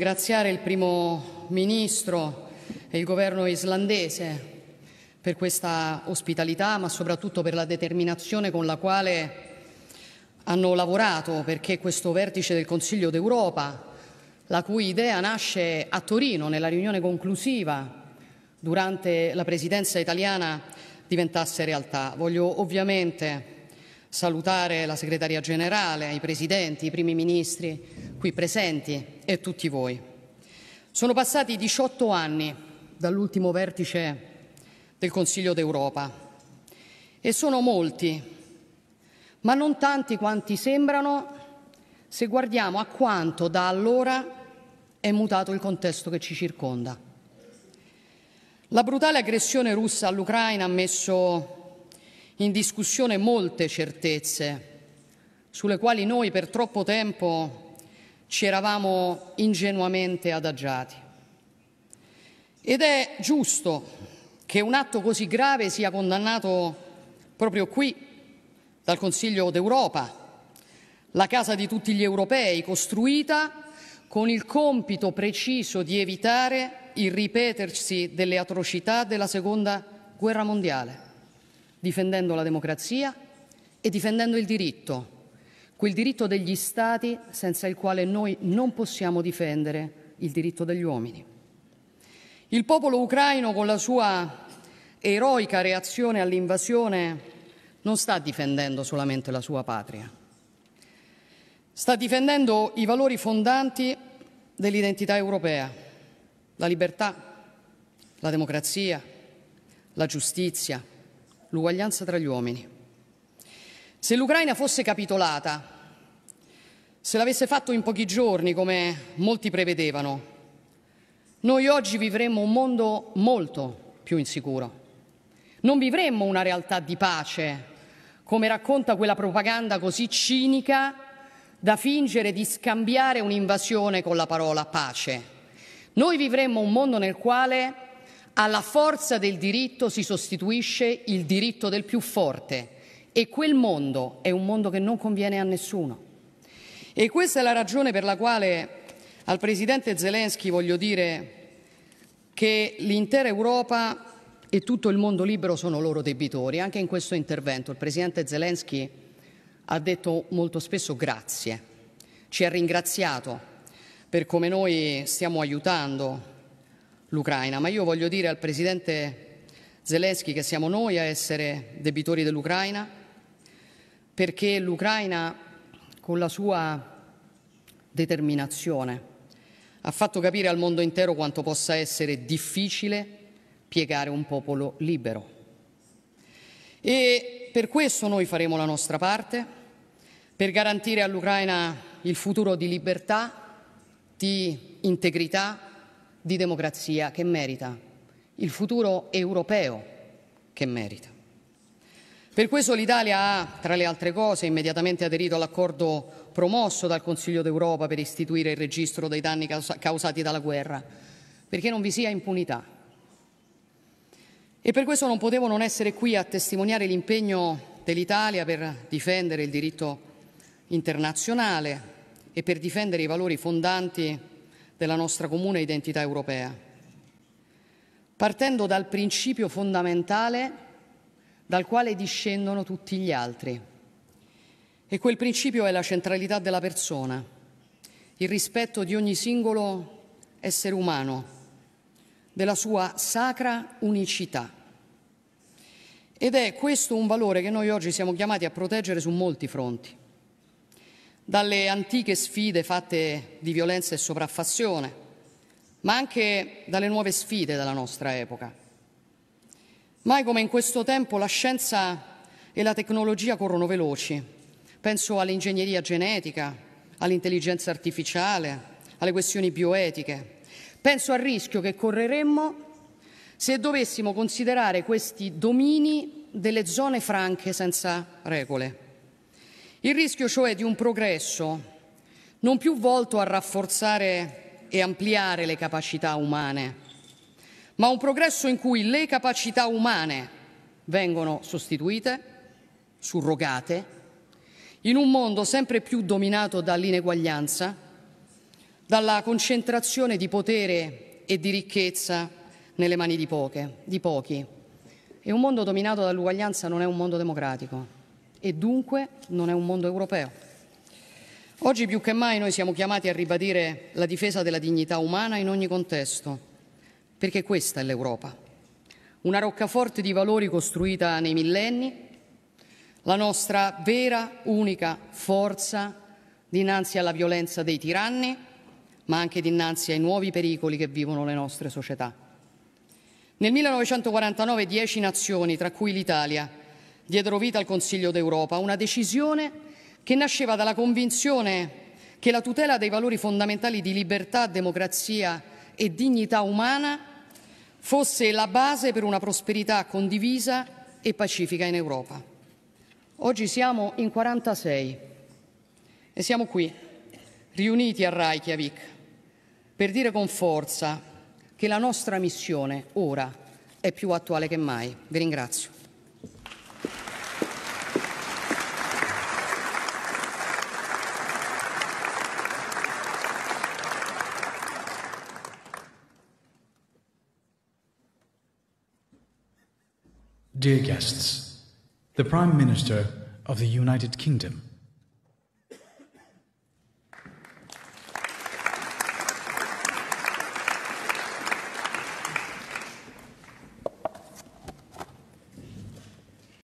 Graziare il primo ministro e il governo islandese per questa ospitalità, ma soprattutto per la determinazione con la quale hanno lavorato perché questo vertice del Consiglio d'Europa, la cui idea nasce a Torino nella riunione conclusiva durante la presidenza italiana, diventasse realtà. Voglio ovviamente salutare la segretaria generale, i presidenti, i primi ministri qui presenti e tutti voi. Sono passati 18 anni dall'ultimo vertice del Consiglio d'Europa e sono molti, ma non tanti quanti sembrano se guardiamo a quanto da allora è mutato il contesto che ci circonda. La brutale aggressione russa all'Ucraina ha messo in discussione molte certezze sulle quali noi per troppo tempo ci eravamo ingenuamente adagiati. Ed è giusto che un atto così grave sia condannato proprio qui, dal Consiglio d'Europa, la casa di tutti gli europei, costruita con il compito preciso di evitare il ripetersi delle atrocità della Seconda Guerra Mondiale, difendendo la democrazia e difendendo il diritto quel diritto degli Stati senza il quale noi non possiamo difendere il diritto degli uomini. Il popolo ucraino con la sua eroica reazione all'invasione non sta difendendo solamente la sua patria, sta difendendo i valori fondanti dell'identità europea, la libertà, la democrazia, la giustizia, l'uguaglianza tra gli uomini. Se l'Ucraina fosse capitolata, se l'avesse fatto in pochi giorni, come molti prevedevano, noi oggi vivremmo un mondo molto più insicuro. Non vivremmo una realtà di pace, come racconta quella propaganda così cinica da fingere di scambiare un'invasione con la parola pace. Noi vivremmo un mondo nel quale alla forza del diritto si sostituisce il diritto del più forte e quel mondo è un mondo che non conviene a nessuno. E questa è la ragione per la quale al Presidente Zelensky voglio dire che l'intera Europa e tutto il mondo libero sono loro debitori. Anche in questo intervento il Presidente Zelensky ha detto molto spesso grazie, ci ha ringraziato per come noi stiamo aiutando l'Ucraina, ma io voglio dire al Presidente Zelensky che siamo noi a essere debitori dell'Ucraina perché l'Ucraina con la sua determinazione ha fatto capire al mondo intero quanto possa essere difficile piegare un popolo libero. E per questo noi faremo la nostra parte, per garantire all'Ucraina il futuro di libertà, di integrità, di democrazia che merita, il futuro europeo che merita. Per questo l'Italia ha, tra le altre cose, immediatamente aderito all'accordo promosso dal Consiglio d'Europa per istituire il registro dei danni causati dalla guerra, perché non vi sia impunità. E per questo non potevo non essere qui a testimoniare l'impegno dell'Italia per difendere il diritto internazionale e per difendere i valori fondanti della nostra comune identità europea, partendo dal principio fondamentale dal quale discendono tutti gli altri. E quel principio è la centralità della persona, il rispetto di ogni singolo essere umano, della sua sacra unicità. Ed è questo un valore che noi oggi siamo chiamati a proteggere su molti fronti, dalle antiche sfide fatte di violenza e sopraffazione, ma anche dalle nuove sfide della nostra epoca Mai come in questo tempo la scienza e la tecnologia corrono veloci. Penso all'ingegneria genetica, all'intelligenza artificiale, alle questioni bioetiche. Penso al rischio che correremmo se dovessimo considerare questi domini delle zone franche senza regole. Il rischio cioè di un progresso non più volto a rafforzare e ampliare le capacità umane, ma un progresso in cui le capacità umane vengono sostituite, surrogate, in un mondo sempre più dominato dall'ineguaglianza, dalla concentrazione di potere e di ricchezza nelle mani di, poche, di pochi. E un mondo dominato dall'uguaglianza non è un mondo democratico e dunque non è un mondo europeo. Oggi più che mai noi siamo chiamati a ribadire la difesa della dignità umana in ogni contesto perché questa è l'Europa, una roccaforte di valori costruita nei millenni, la nostra vera, unica forza dinanzi alla violenza dei tiranni, ma anche dinanzi ai nuovi pericoli che vivono le nostre società. Nel 1949 dieci nazioni, tra cui l'Italia, diedero vita al Consiglio d'Europa, una decisione che nasceva dalla convinzione che la tutela dei valori fondamentali di libertà, democrazia e dignità umana fosse la base per una prosperità condivisa e pacifica in Europa. Oggi siamo in 46 e siamo qui, riuniti a Reykjavik, per dire con forza che la nostra missione ora è più attuale che mai. Vi ringrazio. Dear guests, the Prime Minister of the United Kingdom